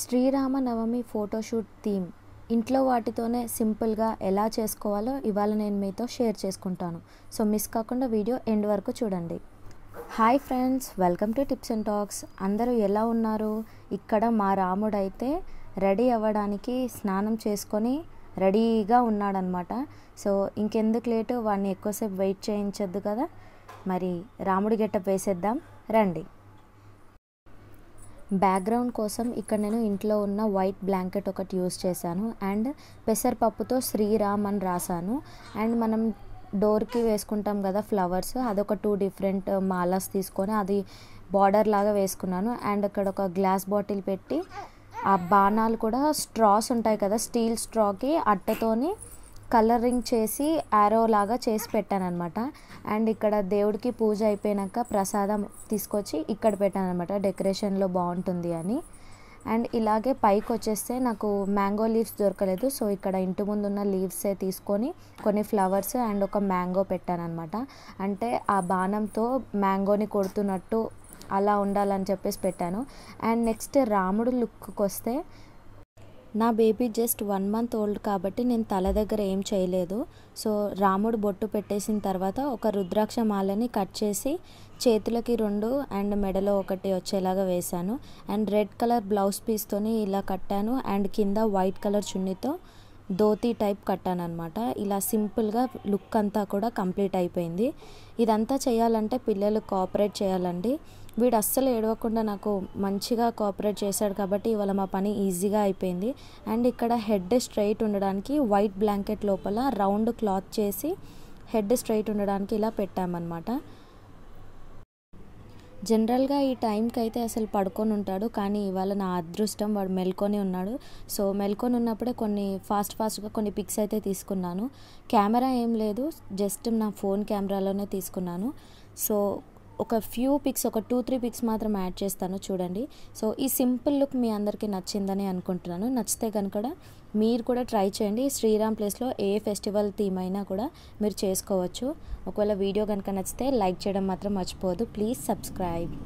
Sri Rama Navami photoshoot theme ఇంట్లో వాటితోనే సింపుల్గా ఎలా చేసుకోవాలో ఇవాళ నేను మీతో షేర్ చేసుకుంటాను సో మిస్ కాకుండా వీడియో ఎండ్ వరకు చూడండి hi friends welcome to tips and talks అందరూ ఎలా ఉన్నారు ఇక్కడ మా రాముడైతే రెడీ అవ్వడానికి స్నానం చేసుకొని రెడీగా ఉన్నాడనమాట సో ఇంకెందుకు లేటు వాడిని ఎక్కువసేపు వెయిట్ చేయించొద్దు కదా మరి రాముడి గెటప్ వేసేద్దాం రండి బ్యాక్గ్రౌండ్ కోసం ఇక్కడ నేను ఇంట్లో ఉన్న వైట్ బ్లాంకెట్ ఒకటి యూస్ చేశాను అండ్ పెసరపప్పుతో శ్రీరామ్ అని రాశాను అండ్ మనం డోర్కి వేసుకుంటాం కదా ఫ్లవర్స్ అదొక టూ డిఫరెంట్ uh, మాలాస్ తీసుకొని అది బార్డర్ లాగా వేసుకున్నాను అండ్ అక్కడ ఒక గ్లాస్ బాటిల్ పెట్టి ఆ బాణాలు కూడా స్ట్రాస్ ఉంటాయి కదా స్టీల్ స్ట్రాకి అట్టతోని కలరింగ్ చేసి యారో లాగా చేసి పెట్టానమాట అండ్ ఇక్కడ దేవుడికి పూజ అయిపోయినాక ప్రసాదం తీసుకొచ్చి ఇక్కడ పెట్టానమాట డెకరేషన్లో బాగుంటుంది అని అండ్ ఇలాగే పైకి వచ్చేస్తే నాకు మ్యాంగో లీవ్స్ దొరకలేదు సో ఇక్కడ ఇంటి ముందున్న లీవ్సే తీసుకొని కొన్ని ఫ్లవర్స్ అండ్ ఒక మ్యాంగో పెట్టానమాట అంటే ఆ బాణంతో మ్యాంగోని కొడుతున్నట్టు అలా ఉండాలని చెప్పేసి పెట్టాను అండ్ నెక్స్ట్ రాముడు లుక్కి వస్తే నా baby just one month old కాబట్టి నేను తల దగ్గర ఏం చేయలేదు సో రాముడు బొట్టు పెట్టేసిన తర్వాత ఒక రుద్రాక్ష మాలని కట్ చేసి చేతులకి రెండు అండ్ మెడలో ఒకటి వచ్చేలాగా వేశాను అండ్ రెడ్ కలర్ బ్లౌజ్ పీస్తోని ఇలా కట్టాను అండ్ కింద వైట్ కలర్ చున్నీతో ధోతి టైప్ కట్టాను అనమాట ఇలా సింపుల్గా లుక్ అంతా కూడా కంప్లీట్ అయిపోయింది ఇదంతా చేయాలంటే పిల్లలు కోఆపరేట్ చేయాలండి వీడు అస్సలు ఏడవకుండా నాకు మంచిగా కోఆపరేట్ చేశాడు కాబట్టి ఇవాళ మా పని ఈజీగా అయిపోయింది అండ్ ఇక్కడ హెడ్ స్ట్రైట్ ఉండడానికి వైట్ బ్లాంకెట్ లోపల రౌండ్ క్లాత్ చేసి హెడ్ స్ట్రైట్ ఉండడానికి ఇలా పెట్టామన్నమాట జనరల్గా ఈ టైంకి అయితే అసలు పడుకొని ఉంటాడు కానీ ఇవాళ నా అదృష్టం వాడు మెల్కొని ఉన్నాడు సో మెల్కొని ఉన్నప్పుడే కొన్ని ఫాస్ట్ ఫాస్ట్గా కొన్ని పిక్స్ అయితే తీసుకున్నాను కెమెరా ఏం లేదు జస్ట్ నా ఫోన్ కెమెరాలోనే తీసుకున్నాను సో ఒక ఫ్యూ పిక్స్ ఒక టూ త్రీ పిక్స్ మాత్రం యాడ్ చేస్తాను చూడండి సో ఈ సింపుల్ లుక్ మీ అందరికీ నచ్చిందని అనుకుంటున్నాను నచ్చితే కనుక మీరు కూడా ట్రై చేయండి శ్రీరామ్ ప్లేస్లో ఏ ఫెస్టివల్ థీమ్ అయినా కూడా మీరు చేసుకోవచ్చు ఒకవేళ వీడియో కనుక నచ్చితే లైక్ చేయడం మాత్రం మర్చిపోదు ప్లీజ్ సబ్స్క్రైబ్